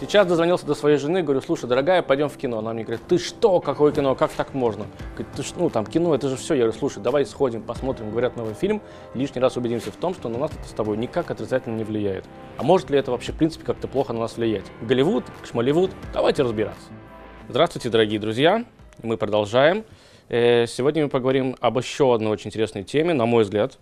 Сейчас дозвонился до своей жены, говорю, слушай, дорогая, пойдем в кино. Она мне говорит, ты что, какое кино, как так можно? Говорит, ты что, ну там кино, это же все. Я говорю, слушай, давай сходим, посмотрим, говорят, новый фильм, лишний раз убедимся в том, что на нас это с тобой никак отрицательно не влияет. А может ли это вообще, в принципе, как-то плохо на нас влиять? Голливуд, шмаливуд, давайте разбираться. Здравствуйте, дорогие друзья, мы продолжаем. Э, сегодня мы поговорим об еще одной очень интересной теме, на мой взгляд,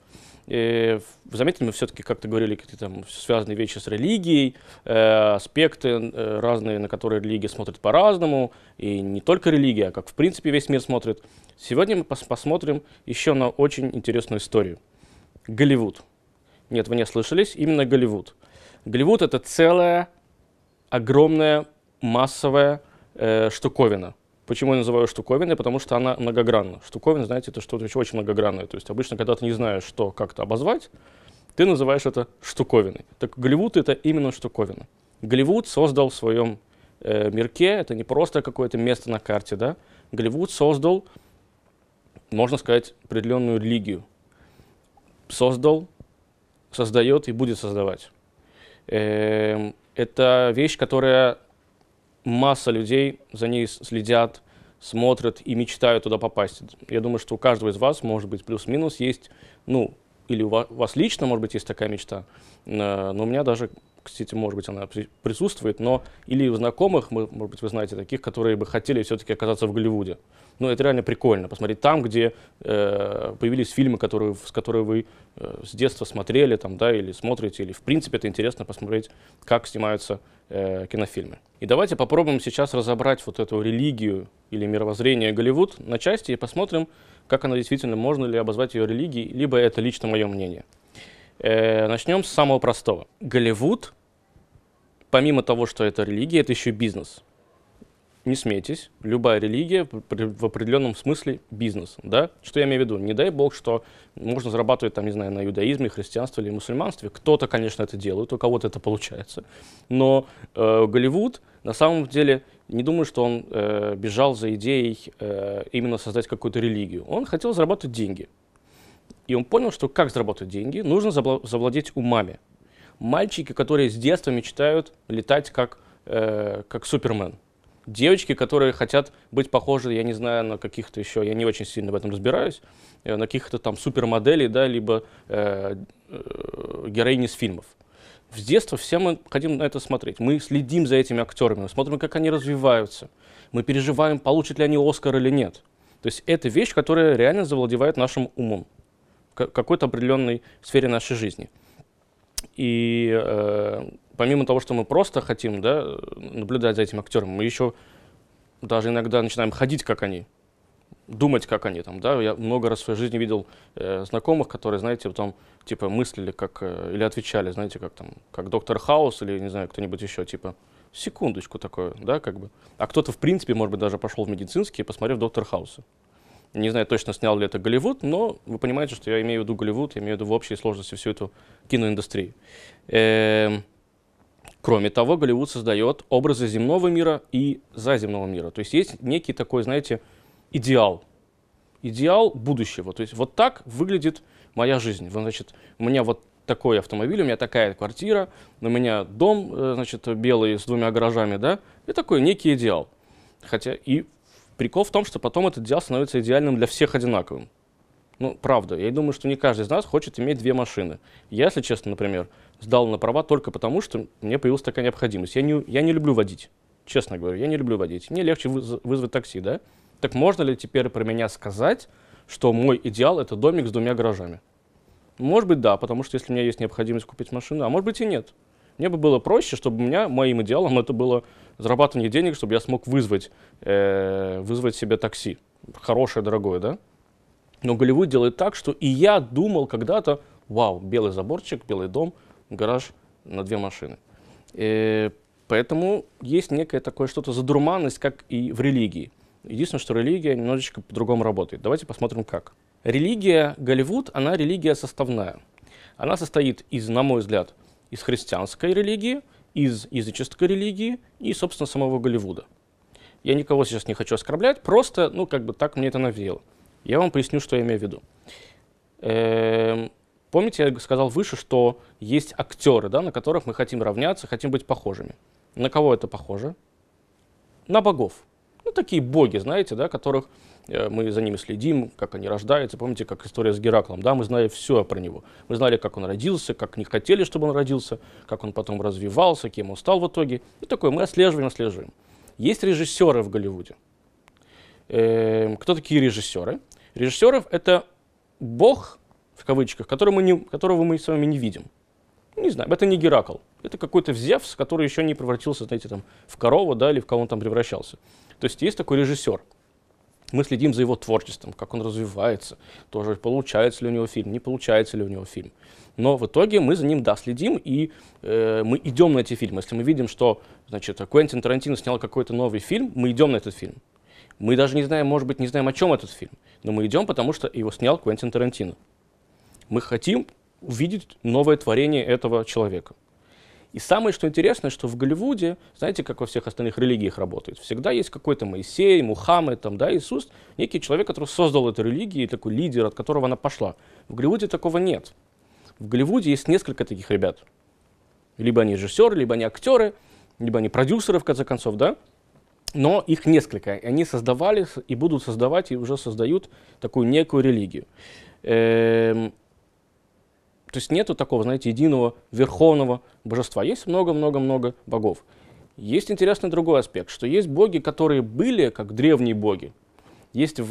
э, заметили, мы все-таки как-то говорили, какие-то там связанные вещи с религией, э, аспекты э, разные, на которые религия смотрит по-разному, и не только религия, а как в принципе весь мир смотрит. Сегодня мы пос посмотрим еще на очень интересную историю. Голливуд. Нет, вы не слышались, именно Голливуд. Голливуд — это целая огромная массовая э, штуковина — Почему я называю штуковиной? Потому что она многогранна. Штуковина, знаете, это что-то очень многогранное. То есть обычно, когда ты не знаешь, что как-то обозвать, ты называешь это штуковиной. Так Голливуд — это именно штуковина. Голливуд создал в своем э, мирке, это не просто какое-то место на карте, да? Голливуд создал, можно сказать, определенную религию. Создал, создает и будет создавать. Э, это вещь, которая масса людей за ней следят, смотрят и мечтают туда попасть. Я думаю, что у каждого из вас, может быть, плюс-минус есть, ну, или у вас лично, может быть, есть такая мечта, э, но у меня даже кстати, может быть, она присутствует, но или у знакомых, мы, может быть, вы знаете таких, которые бы хотели все-таки оказаться в Голливуде. Ну, это реально прикольно, посмотреть там, где э, появились фильмы, которые, с которые вы э, с детства смотрели, там, да, или смотрите, или, в принципе, это интересно посмотреть, как снимаются э, кинофильмы. И давайте попробуем сейчас разобрать вот эту религию или мировоззрение Голливуд на части и посмотрим, как она действительно, можно ли обозвать ее религией, либо это лично мое мнение. Э, начнем с самого простого. Голливуд, помимо того, что это религия, это еще бизнес. Не смейтесь, любая религия в определенном смысле бизнес. Да? Что я имею в виду? Не дай бог, что можно зарабатывать, там, не знаю, на иудаизме, христианстве или мусульманстве. Кто-то, конечно, это делает, у кого-то это получается. Но э, Голливуд, на самом деле, не думаю, что он э, бежал за идеей э, именно создать какую-то религию. Он хотел зарабатывать деньги. И он понял, что как заработать деньги, нужно завладеть умами. Мальчики, которые с детства мечтают летать как, э, как Супермен. Девочки, которые хотят быть похожи, я не знаю, на каких-то еще, я не очень сильно в этом разбираюсь, э, на каких-то там супермоделей, да, либо э, э, героини с фильмов. С детства все мы хотим на это смотреть. Мы следим за этими актерами, мы смотрим, как они развиваются. Мы переживаем, получат ли они Оскар или нет. То есть это вещь, которая реально завладевает нашим умом какой-то определенной сфере нашей жизни. И э, помимо того, что мы просто хотим да, наблюдать за этим актером, мы еще даже иногда начинаем ходить, как они, думать, как они там, да. Я много раз в своей жизни видел э, знакомых, которые, знаете, потом типа мыслили как э, или отвечали, знаете, как там, как доктор Хаус или не знаю кто-нибудь еще, типа секундочку такое, да, как бы. А кто-то в принципе, может быть, даже пошел в медицинский, посмотрев доктор Хауса. Не знаю точно, снял ли это Голливуд, но вы понимаете, что я имею в виду Голливуд, я имею в виду в общей сложности всю эту киноиндустрию. Эм, кроме того, Голливуд создает образы земного мира и заземного мира. То есть есть некий такой, знаете, идеал. Идеал будущего. То есть вот так выглядит моя жизнь. Значит, у меня вот такой автомобиль, у меня такая квартира, у меня дом, э, значит, белый с двумя гаражами, да, и такой некий идеал. Хотя и Прикол в том, что потом этот идеал становится идеальным для всех одинаковым. Ну, правда, я думаю, что не каждый из нас хочет иметь две машины. Я, если честно, например, сдал на права только потому, что мне появилась такая необходимость. Я не, я не люблю водить, честно говоря, я не люблю водить. Мне легче выз вызвать такси, да? Так можно ли теперь про меня сказать, что мой идеал — это домик с двумя гаражами? Может быть, да, потому что если у меня есть необходимость купить машину, а может быть и нет. Мне бы было проще, чтобы у меня моим идеалом это было зарабатывание денег, чтобы я смог вызвать, э, вызвать себе такси. Хорошее, дорогое, да? Но Голливуд делает так, что и я думал когда-то, вау, белый заборчик, белый дом, гараж на две машины. И э, поэтому есть некое такое что-то задурманность, как и в религии. Единственное, что религия немножечко по-другому работает. Давайте посмотрим, как. Религия Голливуд, она религия составная. Она состоит из, на мой взгляд, из христианской религии, из языческой религии и, собственно, самого Голливуда. Я никого сейчас не хочу оскорблять, просто, ну, как бы так мне это навеяло. Я вам поясню, что я имею в виду. Эм, помните, я сказал выше, что есть актеры, да, на которых мы хотим равняться, хотим быть похожими. На кого это похоже? На богов. Ну, такие боги, знаете, да, которых Э, мы за ними следим, как они рождаются. Помните, как история с Гераклом, да, мы знали все про него. Мы знали, как он родился, как не хотели, чтобы он родился, как он потом развивался, кем он стал в итоге. И такое мы отслеживаем, отслеживаем. Есть режиссеры в Голливуде. Э, кто такие режиссеры? Режиссеров — это бог, в кавычках, которого мы, не, которого мы с вами не видим. Не знаю, это не Геракл. Это какой-то Зевс, который еще не превратился, знаете, там, в корову, да, или в кого он там превращался. То есть есть такой режиссер — мы следим за его творчеством, как он развивается, тоже получается ли у него фильм, не получается ли у него фильм. Но в итоге мы за ним, да, следим, и э, мы идем на эти фильмы. Если мы видим, что, значит, Квентин Тарантино снял какой-то новый фильм, мы идем на этот фильм. Мы даже не знаем, может быть, не знаем, о чем этот фильм, но мы идем, потому что его снял Квентин Тарантино. Мы хотим увидеть новое творение этого человека. И самое, что интересно, что в Голливуде, знаете, как во всех остальных религиях работает, всегда есть какой-то Моисей, Мухаммед, там, да, Иисус, некий человек, который создал эту религию, такой лидер, от которого она пошла. В Голливуде такого нет. В Голливуде есть несколько таких ребят. Либо они режиссеры, либо они актеры, либо они продюсеры, в конце концов, да? Но их несколько. и Они создавали и будут создавать, и уже создают такую некую религию. Эм, то есть нету такого, знаете, единого верховного божества. Есть много-много-много богов. Есть интересный другой аспект, что есть боги, которые были как древние боги. Есть, в,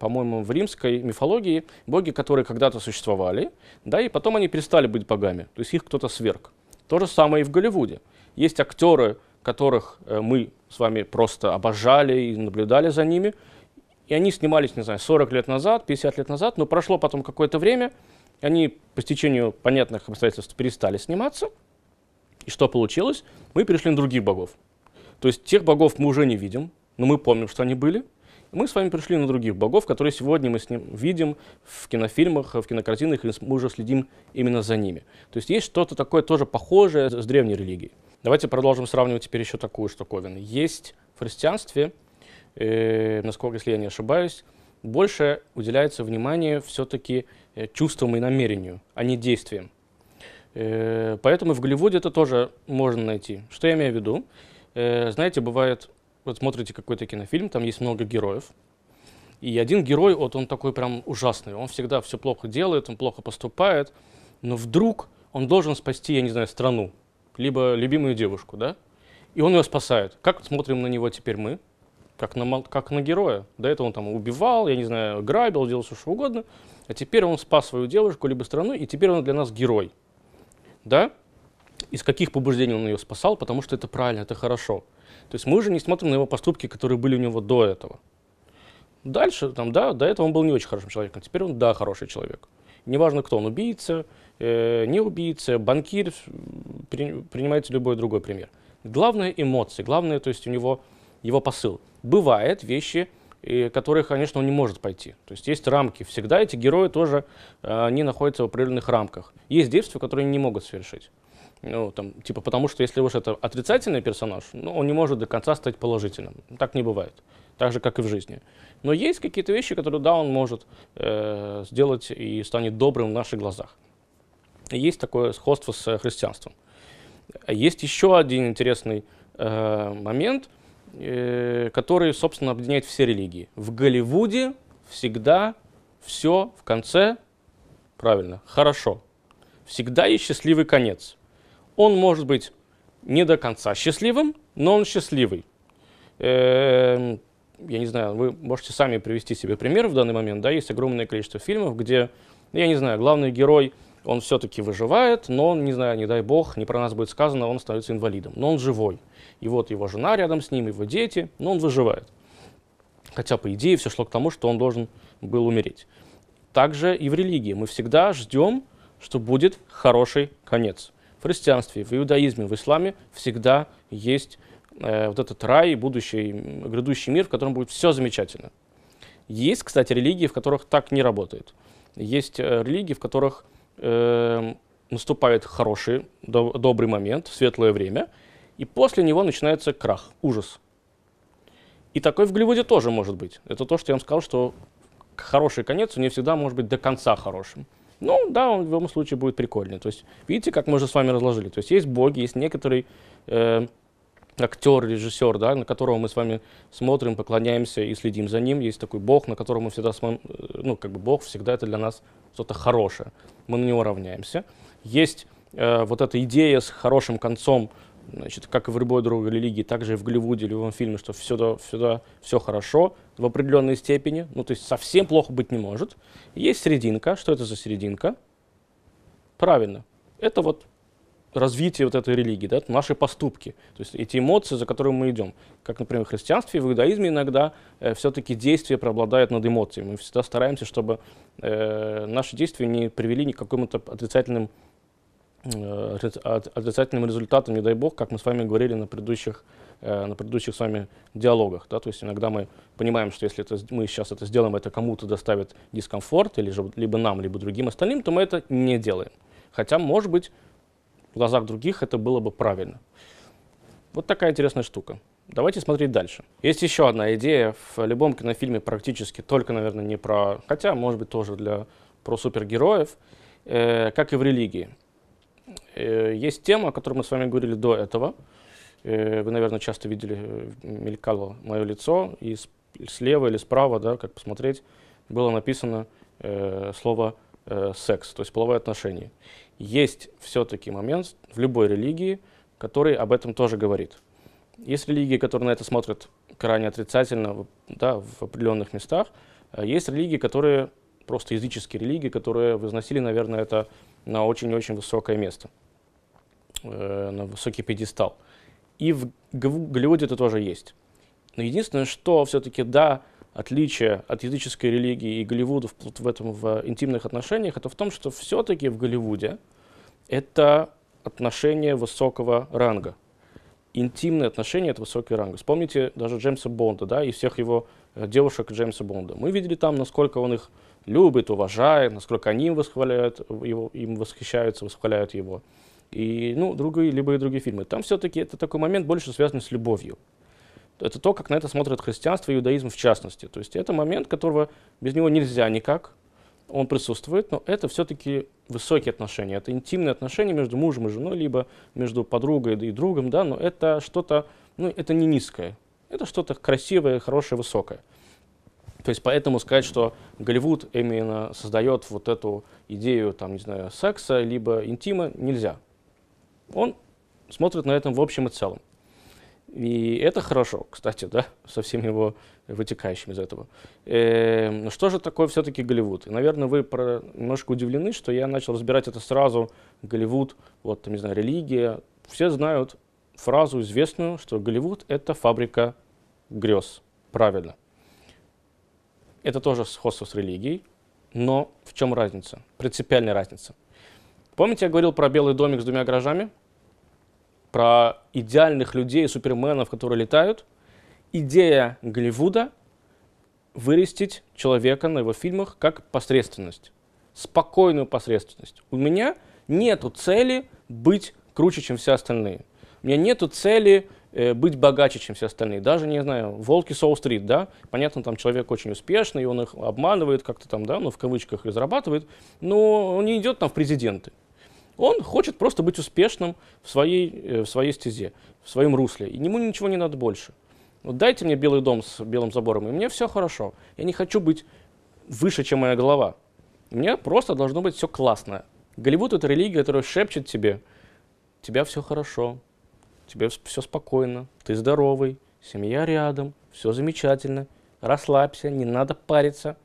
по-моему, в римской мифологии боги, которые когда-то существовали, да, и потом они перестали быть богами, то есть их кто-то сверг. То же самое и в Голливуде. Есть актеры, которых э, мы с вами просто обожали и наблюдали за ними, и они снимались, не знаю, 40 лет назад, 50 лет назад, но прошло потом какое-то время, они по стечению понятных обстоятельств перестали сниматься. И что получилось? Мы перешли на других богов. То есть тех богов мы уже не видим, но мы помним, что они были. И мы с вами пришли на других богов, которые сегодня мы с ним видим в кинофильмах, в кинокартинах, и мы уже следим именно за ними. То есть есть что-то такое тоже похожее с древней религией. Давайте продолжим сравнивать теперь еще такую штуковину. Есть в христианстве, э, насколько, если я не ошибаюсь, больше уделяется внимание все-таки э, чувствам и намерению, а не действиям. Э, поэтому в Голливуде это тоже можно найти. Что я имею в виду? Э, знаете, бывает, вот смотрите какой-то кинофильм, там есть много героев, и один герой, вот он такой прям ужасный, он всегда все плохо делает, он плохо поступает, но вдруг он должен спасти, я не знаю, страну, либо любимую девушку, да? И он ее спасает. Как смотрим на него теперь мы? как на, как на героя. До этого он там убивал, я не знаю, грабил, делал все что угодно. А теперь он спас свою девушку, либо страну, и теперь он для нас герой. Да? Из каких побуждений он ее спасал? Потому что это правильно, это хорошо. То есть мы уже не смотрим на его поступки, которые были у него до этого. Дальше, там, да, до этого он был не очень хорошим человеком, теперь он, да, хороший человек. Неважно, кто он, убийца, э, не убийца, банкир, при, принимайте любой другой пример. Главное эмоции, главное, то есть у него его посыл бывают вещи, и э, которые, конечно, он не может пойти. То есть есть рамки. Всегда эти герои тоже э, они находятся в определенных рамках. Есть действия, которые они не могут совершить. Ну, там, типа, потому что если уж это отрицательный персонаж, ну, он не может до конца стать положительным. Так не бывает. Так же, как и в жизни. Но есть какие-то вещи, которые, да, он может э, сделать и станет добрым в наших глазах. Есть такое сходство с христианством. Есть еще один интересный э, момент – Э, который, собственно, объединяет все религии. В Голливуде всегда все в конце правильно, хорошо. Всегда есть счастливый конец. Он может быть не до конца счастливым, но он счастливый. Эм, я не знаю, вы можете сами привести себе пример в данный момент. Да, есть огромное количество фильмов, где, я не знаю, главный герой – он все-таки выживает, но, он, не знаю, не дай бог, не про нас будет сказано, он становится инвалидом, но он живой. И вот его жена рядом с ним, его дети, но он выживает. Хотя, по идее, все шло к тому, что он должен был умереть. Также и в религии. Мы всегда ждем, что будет хороший конец. В христианстве, в иудаизме, в исламе всегда есть э, вот этот рай, будущий, грядущий мир, в котором будет все замечательно. Есть, кстати, религии, в которых так не работает. Есть э, религии, в которых Эм, наступает хороший, до, добрый момент, светлое время, и после него начинается крах, ужас. И такой в Голливуде тоже может быть. Это то, что я вам сказал, что хороший конец не всегда может быть до конца хорошим. Ну да, он в любом случае будет прикольный. То есть видите, как мы уже с вами разложили. То есть есть боги, есть некоторый э, актер, режиссер, да, на которого мы с вами смотрим, поклоняемся и следим за ним. Есть такой бог, на которого мы всегда смотрим, э, ну как бы бог всегда это для нас что-то хорошее, мы на него равняемся. Есть э, вот эта идея с хорошим концом, значит, как и в любой другой религии, также и в Голливуде, в любом фильме, что все всегда все хорошо в определенной степени, ну то есть совсем плохо быть не может. Есть серединка, что это за серединка? Правильно, это вот развитие вот этой религии, да, это наши поступки, то есть эти эмоции, за которые мы идем. Как, например, в христианстве, в иудаизме иногда э, все-таки действия преобладают над эмоциями. Мы всегда стараемся, чтобы э, наши действия не привели ни к какому-то отрицательным, э, отрицательным результатам, не дай бог, как мы с вами говорили на предыдущих, э, на предыдущих с вами диалогах. Да? То есть иногда мы понимаем, что если это, мы сейчас это сделаем, это кому-то доставит дискомфорт, или же, либо нам, либо другим остальным, то мы это не делаем. Хотя, может быть, в глазах других это было бы правильно. Вот такая интересная штука. Давайте смотреть дальше. Есть еще одна идея в любом кинофильме практически, только, наверное, не про, хотя, может быть, тоже для, про супергероев, э, как и в религии. Э, есть тема, о которой мы с вами говорили до этого. Э, вы, наверное, часто видели, э, мелькало мое лицо, и с, слева или справа, да, как посмотреть, было написано э, слово э, «секс», то есть половые отношения есть все-таки момент в любой религии, который об этом тоже говорит. Есть религии, которые на это смотрят крайне отрицательно да, в определенных местах. А есть религии, которые просто языческие религии, которые возносили, наверное, это на очень-очень высокое место, э, на высокий пьедестал. И в Голливуде это тоже есть. Но единственное, что все-таки, да, отличие от языческой религии и Голливуда в, в этом в интимных отношениях, это в том, что все-таки в Голливуде это отношения высокого ранга. Интимные отношения — это высокий ранг. Вспомните даже Джеймса Бонда, да, и всех его э, девушек Джеймса Бонда. Мы видели там, насколько он их любит, уважает, насколько они им восхваляют, его, им восхищаются, восхваляют его. И, ну, другие, либо и другие фильмы. Там все-таки это такой момент больше связан с любовью это то, как на это смотрят христианство и иудаизм в частности. То есть это момент, которого без него нельзя никак. Он присутствует, но это все-таки высокие отношения. Это интимные отношения между мужем и женой, либо между подругой и другом, да, но это что-то, ну, это не низкое. Это что-то красивое, хорошее, высокое. То есть поэтому сказать, что Голливуд именно создает вот эту идею, там, не знаю, секса, либо интима, нельзя. Он смотрит на этом в общем и целом. И это хорошо, кстати, да, со всем его вытекающим из этого. Э, эм, но ну что же такое все-таки Голливуд? И, наверное, вы про... немножко удивлены, что я начал разбирать это сразу. Голливуд, вот, там, не знаю, религия. Все знают фразу известную, что Голливуд — это фабрика грез. Правильно. Это тоже сходство с религией, но в чем разница? Принципиальная разница. Помните, я говорил про белый домик с двумя гаражами? про идеальных людей, суперменов, которые летают. Идея Голливуда — вырастить человека на его фильмах как посредственность, спокойную посредственность. У меня нету цели быть круче, чем все остальные. У меня нету цели э, быть богаче, чем все остальные. Даже, не знаю, волки Соу-стрит, да? Понятно, там человек очень успешный, и он их обманывает как-то там, да, ну, в кавычках, и зарабатывает, но он не идет там в президенты. Он хочет просто быть успешным в своей, э, в своей стезе, в своем русле. И ему ничего не надо больше. Вот дайте мне белый дом с белым забором, и мне все хорошо. Я не хочу быть выше, чем моя голова. Мне просто должно быть все классное. Голливуд — это религия, которая шепчет тебе, тебя все хорошо, тебе все спокойно, ты здоровый, семья рядом, все замечательно, расслабься, не надо париться,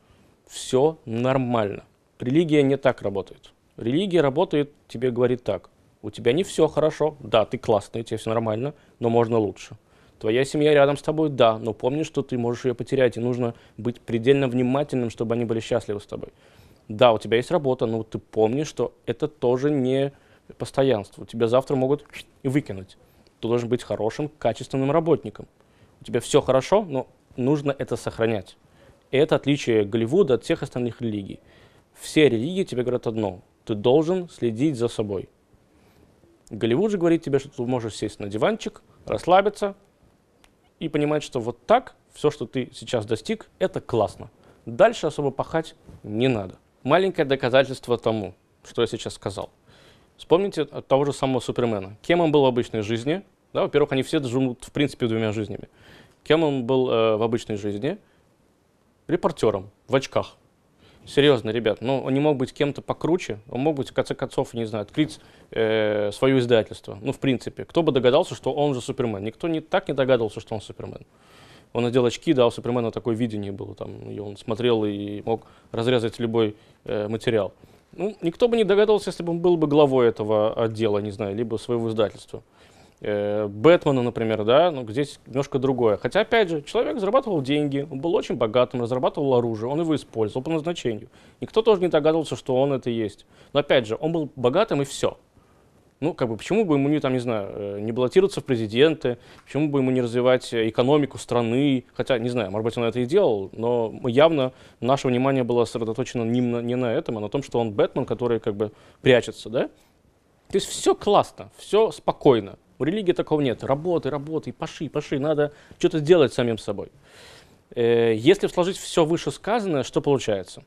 все нормально. Религия не так работает. Религия работает, тебе говорит так. У тебя не все хорошо, да, ты классный, тебе все нормально, но можно лучше. Твоя семья рядом с тобой, да, но помни, что ты можешь ее потерять, и нужно быть предельно внимательным, чтобы они были счастливы с тобой. Да, у тебя есть работа, но ты помни, что это тоже не постоянство. Тебя завтра могут и выкинуть. Ты должен быть хорошим, качественным работником. У тебя все хорошо, но нужно это сохранять. И это отличие Голливуда от всех остальных религий. Все религии тебе говорят одно ты должен следить за собой. Голливуд же говорит тебе, что ты можешь сесть на диванчик, расслабиться и понимать, что вот так все, что ты сейчас достиг, это классно. Дальше особо пахать не надо. Маленькое доказательство тому, что я сейчас сказал. Вспомните от того же самого Супермена. Кем он был в обычной жизни? Да, во-первых, они все живут, в принципе, двумя жизнями. Кем он был э, в обычной жизни? Репортером в очках. Серьезно, ребят, ну он не мог быть кем-то покруче, он мог быть, в конце концов, не знаю, открыть э, свое издательство. Ну, в принципе, кто бы догадался, что он же Супермен. Никто не, так не догадывался, что он Супермен. Он надел очки, да, у Супермена такое видение было, там, и он смотрел и мог разрезать любой э, материал. Ну, никто бы не догадался, если бы он был бы главой этого отдела, не знаю, либо своего издательства. Э, Бэтмена, например, да, ну, здесь немножко другое. Хотя, опять же, человек зарабатывал деньги, он был очень богатым, разрабатывал оружие, он его использовал по назначению. Никто тоже не догадывался, что он это есть. Но, опять же, он был богатым и все. Ну, как бы, почему бы ему не, там, не знаю, э, не баллотироваться в президенты, почему бы ему не развивать э, экономику страны, хотя, не знаю, может быть, он это и делал, но явно наше внимание было сосредоточено не на, не на этом, а на том, что он Бэтмен, который, как бы, прячется, да? То есть все классно, все спокойно. У религии такого нет. Работай, работай, паши, паши. Надо что-то сделать самим собой. Э, если сложить все вышесказанное, что получается?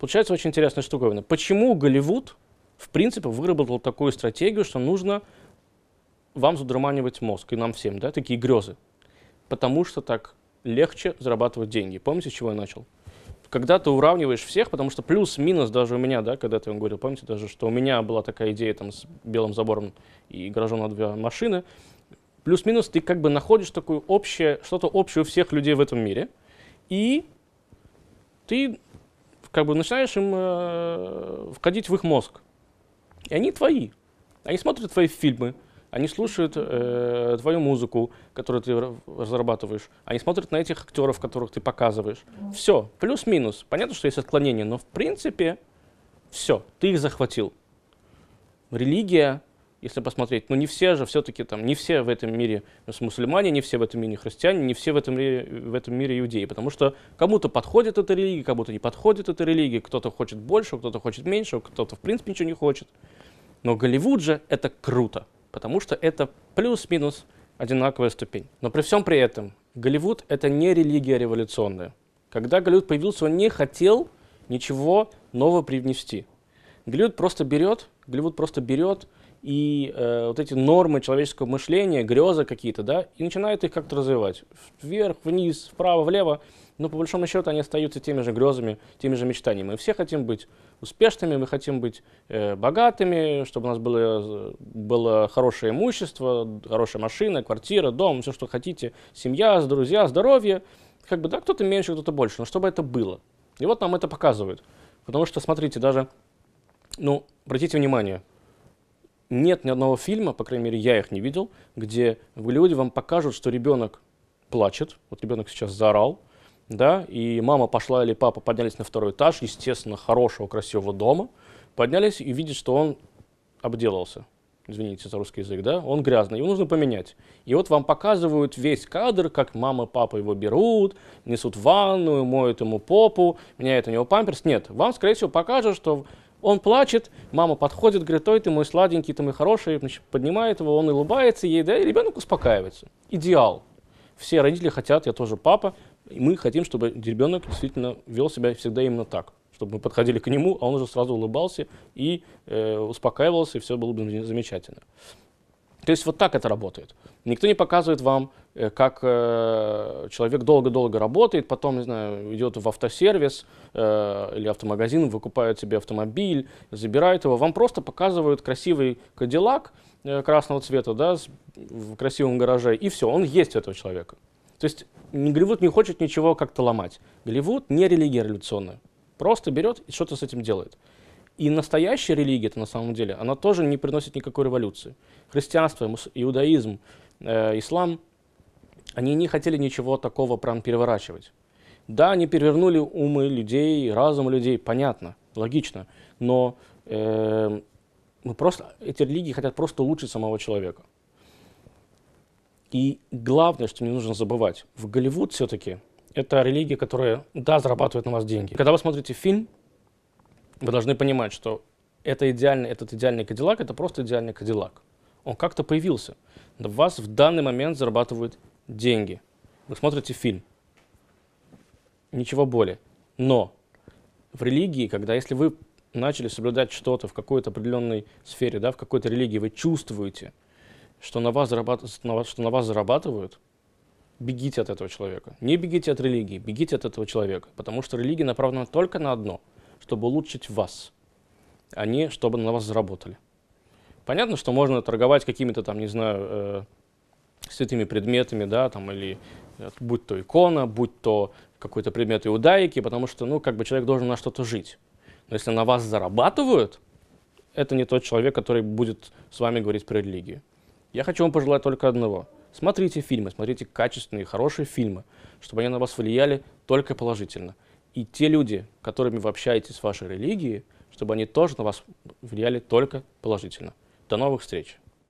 Получается очень интересная штуковина. Почему Голливуд, в принципе, выработал такую стратегию, что нужно вам задурманивать мозг, и нам всем, да, такие грезы? Потому что так легче зарабатывать деньги. Помните, с чего я начал? когда ты уравниваешь всех, потому что плюс-минус даже у меня, да, когда ты говорил, помните даже, что у меня была такая идея там с белым забором и гаражом на две машины, плюс-минус ты как бы находишь такую общее, что-то общее у всех людей в этом мире, и ты как бы начинаешь им э, входить в их мозг. И они твои. Они смотрят твои фильмы, они слушают э, твою музыку, которую ты разрабатываешь. Они смотрят на этих актеров, которых ты показываешь. Все, плюс-минус. Понятно, что есть отклонения, но в принципе все, ты их захватил. Религия, если посмотреть, ну не все же все-таки там, не все в этом мире мусульмане, не все в этом мире христиане, не все в этом мире, в этом мире иудеи, потому что кому-то подходит эта религия, кому-то не подходит эта религия, кто-то хочет больше, кто-то хочет меньше, кто-то в принципе ничего не хочет. Но Голливуд же это круто потому что это плюс-минус одинаковая ступень. Но при всем при этом Голливуд — это не религия революционная. Когда Голливуд появился, он не хотел ничего нового привнести. Голливуд просто берет, Голливуд просто берет и э, вот эти нормы человеческого мышления, грезы какие-то, да, и начинают их как-то развивать. Вверх, вниз, вправо, влево. Но по большому счету они остаются теми же грезами, теми же мечтаниями. Мы все хотим быть успешными, мы хотим быть э, богатыми, чтобы у нас было, было хорошее имущество, хорошая машина, квартира, дом, все, что хотите, семья, друзья, здоровье. Как бы, да, кто-то меньше, кто-то больше, но чтобы это было. И вот нам это показывают. Потому что, смотрите, даже, ну, обратите внимание, нет ни одного фильма, по крайней мере, я их не видел, где люди вам покажут, что ребенок плачет, вот ребенок сейчас заорал, да, и мама пошла или папа поднялись на второй этаж, естественно, хорошего, красивого дома, поднялись и видят, что он обделался. Извините за русский язык, да, он грязный, его нужно поменять. И вот вам показывают весь кадр, как мама, и папа его берут, несут в ванную, моют ему попу, меняют у него памперс. Нет, вам, скорее всего, покажут, что он плачет, мама подходит, говорит, ой, ты мой сладенький, ты мой хороший, значит, поднимает его, он улыбается ей, да, и ребенок успокаивается. Идеал. Все родители хотят, я тоже папа, и мы хотим, чтобы ребенок действительно вел себя всегда именно так чтобы мы подходили к нему, а он уже сразу улыбался и э, успокаивался, и все было бы замечательно. То есть вот так это работает. Никто не показывает вам, э, как э, человек долго-долго работает, потом, не знаю, идет в автосервис э, или автомагазин, выкупает себе автомобиль, забирает его. Вам просто показывают красивый кадиллак э, красного цвета, да, с, в красивом гараже, и все, он есть у этого человека. То есть Голливуд не хочет ничего как-то ломать. Голливуд не религия революционная. Просто берет и что-то с этим делает. И настоящая религия, это на самом деле, она тоже не приносит никакой революции. Христианство, иудаизм, э, ислам, они не хотели ничего такого прям переворачивать. Да, они перевернули умы людей, разум людей, понятно, логично, но э, мы просто, эти религии хотят просто улучшить самого человека. И главное, что не нужно забывать, в Голливуд все-таки это религия, которая, да, зарабатывает на вас деньги. Когда вы смотрите фильм, вы должны понимать, что это идеальный, этот идеальный Кадиллак – это просто идеальный Кадиллак. Он как-то появился. Вас в данный момент зарабатывают деньги. Вы смотрите фильм. Ничего более. Но в религии, когда если вы начали соблюдать что-то в какой-то определенной сфере, да, в какой-то религии, вы чувствуете, что на вас, зарабат... на вас, что на вас зарабатывают, бегите от этого человека. Не бегите от религии, бегите от этого человека. Потому что религия направлена только на одно – чтобы улучшить вас, а не чтобы на вас заработали. Понятно, что можно торговать какими-то там, не знаю, э, святыми предметами, да, там, или э, будь то икона, будь то какой-то предмет иудаики, потому что, ну, как бы человек должен на что-то жить. Но если на вас зарабатывают, это не тот человек, который будет с вами говорить про религию. Я хочу вам пожелать только одного. Смотрите фильмы, смотрите качественные, хорошие фильмы, чтобы они на вас влияли только положительно и те люди, которыми вы общаетесь в вашей религии, чтобы они тоже на вас влияли только положительно. До новых встреч!